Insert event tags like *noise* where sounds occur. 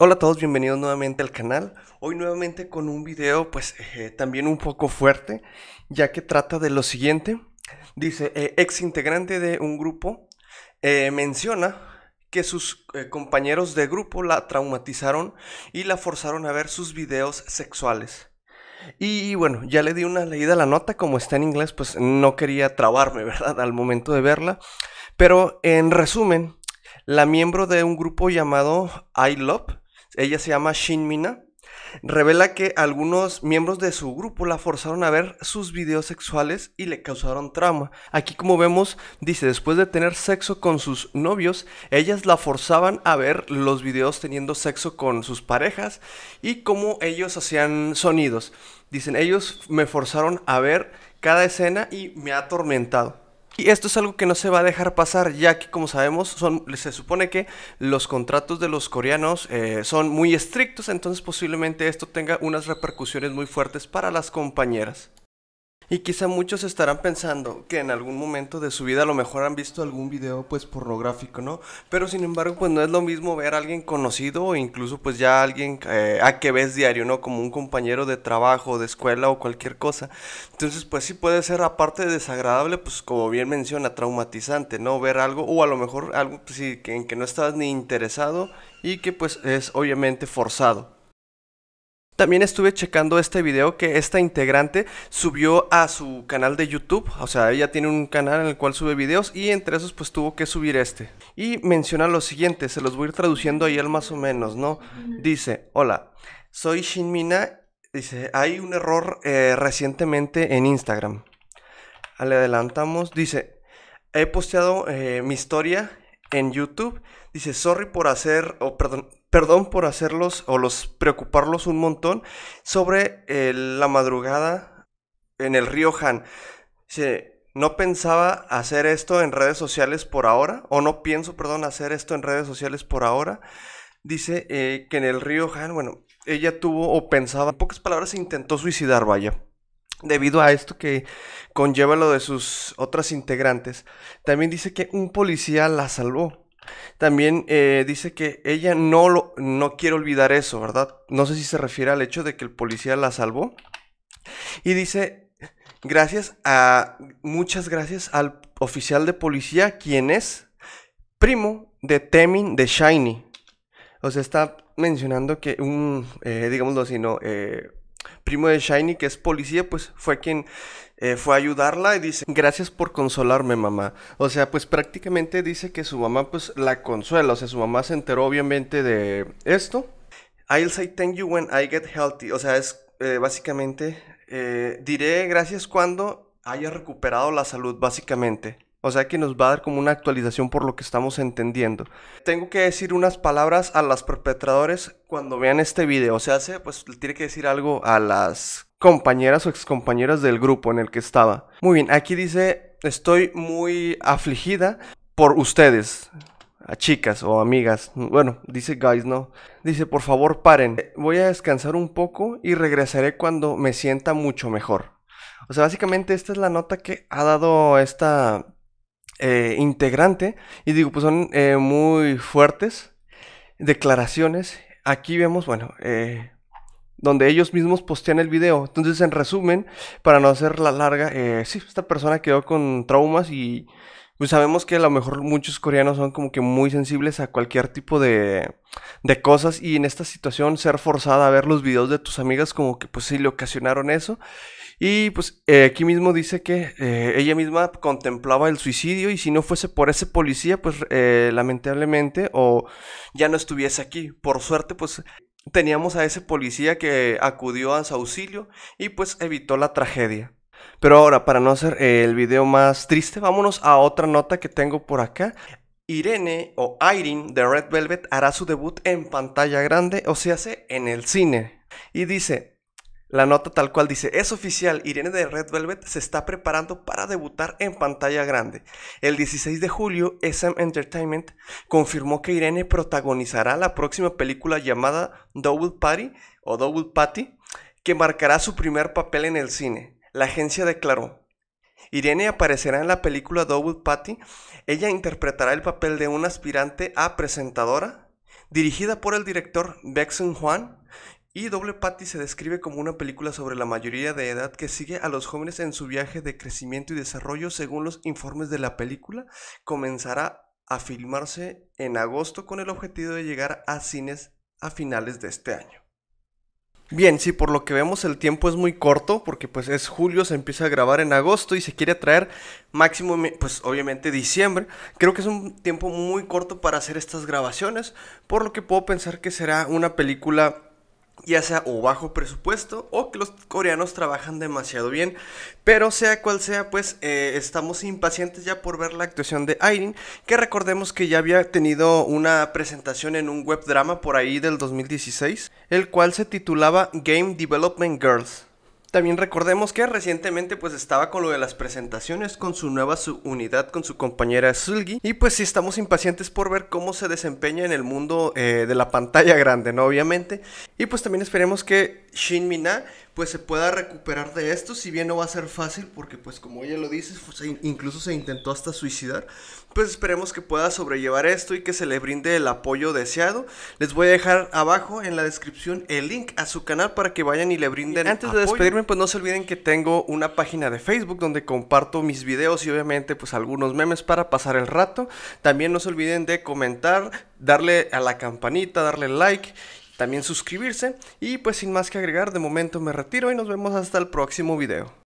Hola a todos, bienvenidos nuevamente al canal. Hoy nuevamente con un video pues eh, también un poco fuerte, ya que trata de lo siguiente. Dice, eh, ex integrante de un grupo eh, menciona que sus compañeros de grupo la traumatizaron y la forzaron a ver sus videos sexuales. Y bueno, ya le di una leída a la nota, como está en inglés, pues no quería trabarme, *laughs* ¿verdad? Al momento de verla. Pero en resumen, la miembro de un grupo llamado I Love ella se llama Shinmina, revela que algunos miembros de su grupo la forzaron a ver sus videos sexuales y le causaron trauma. Aquí como vemos, dice, después de tener sexo con sus novios, ellas la forzaban a ver los videos teniendo sexo con sus parejas y cómo ellos hacían sonidos. Dicen, ellos me forzaron a ver cada escena y me ha atormentado. Y esto es algo que no se va a dejar pasar, ya que como sabemos, se supone que los contratos de los coreanos eh, son muy estrictos, entonces posiblemente esto tenga unas repercusiones muy fuertes para las compañeras. Y quizá muchos estarán pensando que en algún momento de su vida a lo mejor han visto algún video pues pornográfico, ¿no? Pero sin embargo pues no es lo mismo ver a alguien conocido o incluso pues ya alguien eh, a que ves diario, ¿no? Como un compañero de trabajo, de escuela o cualquier cosa. Entonces pues sí puede ser aparte desagradable pues como bien menciona, traumatizante, ¿no? Ver algo o a lo mejor algo pues, sí, que, en que no estás ni interesado y que pues es obviamente forzado. También estuve checando este video que esta integrante subió a su canal de YouTube, o sea, ella tiene un canal en el cual sube videos y entre esos pues tuvo que subir este. Y menciona lo siguiente, se los voy a ir traduciendo ahí más o menos, ¿no? Dice, hola, soy Shinmina, dice, hay un error eh, recientemente en Instagram. Le adelantamos, dice, he posteado eh, mi historia en YouTube. Dice, sorry por hacer, o perdón, perdón por hacerlos o los preocuparlos un montón, sobre eh, la madrugada en el río Han. Dice, no pensaba hacer esto en redes sociales por ahora, o no pienso, perdón, hacer esto en redes sociales por ahora. Dice eh, que en el río Han, bueno, ella tuvo o pensaba, en pocas palabras, intentó suicidar, vaya. Debido a esto que conlleva lo de sus otras integrantes. También dice que un policía la salvó también eh, dice que ella no, lo, no quiere olvidar eso, ¿verdad? No sé si se refiere al hecho de que el policía la salvó. Y dice, gracias a, muchas gracias al oficial de policía, quien es primo de Temin de Shiny. O sea, está mencionando que un, eh, digámoslo así, ¿no? Eh, primo de Shiny, que es policía, pues fue quien eh, fue a ayudarla y dice, gracias por consolarme mamá. O sea, pues prácticamente dice que su mamá pues la consuela, o sea, su mamá se enteró obviamente de esto. I'll say thank you when I get healthy, o sea, es eh, básicamente, eh, diré gracias cuando haya recuperado la salud, básicamente. O sea que nos va a dar como una actualización por lo que estamos entendiendo. Tengo que decir unas palabras a las perpetradores cuando vean este video. O sea, pues tiene que decir algo a las compañeras o excompañeras del grupo en el que estaba. Muy bien, aquí dice, estoy muy afligida por ustedes. A chicas o amigas. Bueno, dice guys, no. Dice, por favor, paren. Voy a descansar un poco y regresaré cuando me sienta mucho mejor. O sea, básicamente esta es la nota que ha dado esta eh, integrante. Y digo, pues son eh, muy fuertes declaraciones. Aquí vemos, bueno, eh, donde ellos mismos postean el video. Entonces, en resumen, para no hacer la larga, sí, esta persona quedó con traumas y pues sabemos que a lo mejor muchos coreanos son como que muy sensibles a cualquier tipo de, de cosas y en esta situación ser forzada a ver los videos de tus amigas como que pues sí le ocasionaron eso. Y pues eh, aquí mismo dice que eh, ella misma contemplaba el suicidio y si no fuese por ese policía pues eh, lamentablemente o ya no estuviese aquí. Por suerte pues teníamos a ese policía que acudió a su auxilio y pues evitó la tragedia. Pero ahora, para no hacer eh, el video más triste, vámonos a otra nota que tengo por acá. Irene o Irene de Red Velvet hará su debut en pantalla grande, o hace en el cine. Y dice, la nota tal cual dice, es oficial, Irene de Red Velvet se está preparando para debutar en pantalla grande. El 16 de julio, SM Entertainment confirmó que Irene protagonizará la próxima película llamada Double Party o Double Patty, que marcará su primer papel en el cine. La agencia declaró, Irene aparecerá en la película Double Patty. Ella interpretará el papel de una aspirante a presentadora, dirigida por el director Bexon Juan. Y Double Patty se describe como una película sobre la mayoría de edad que sigue a los jóvenes en su viaje de crecimiento y desarrollo. Según los informes de la película, comenzará a filmarse en agosto con el objetivo de llegar a cines a finales de este año. Bien, sí, por lo que vemos el tiempo es muy corto porque pues es julio, se empieza a grabar en agosto y se quiere traer máximo pues obviamente diciembre. Creo que es un tiempo muy corto para hacer estas grabaciones, por lo que puedo pensar que será una película ya sea o bajo presupuesto o que los coreanos trabajan demasiado bien. Pero sea cual sea, pues eh, estamos impacientes ya por ver la actuación de Irene, que recordemos que ya había tenido una presentación en un web drama por ahí del 2016, el cual se titulaba Game Development Girls. También recordemos que recientemente pues estaba con lo de las presentaciones con su nueva subunidad, con su compañera Sulgi y pues sí estamos impacientes por ver cómo se desempeña en el mundo eh, de la pantalla grande, ¿no? Obviamente. Y pues también esperemos que Shin Mina pues se pueda recuperar de esto, si bien no va a ser fácil, porque pues como ella lo dice, pues, incluso se intentó hasta suicidar, pues esperemos que pueda sobrellevar esto y que se le brinde el apoyo deseado. Les voy a dejar abajo en la descripción el link a su canal para que vayan y le brinden. antes de despedirme, pues no se olviden que tengo una página de Facebook donde comparto mis videos y obviamente pues algunos memes para pasar el rato. También no se olviden de comentar, darle a la campanita, darle like también suscribirse y pues sin más que agregar de momento me retiro y nos vemos hasta el próximo video.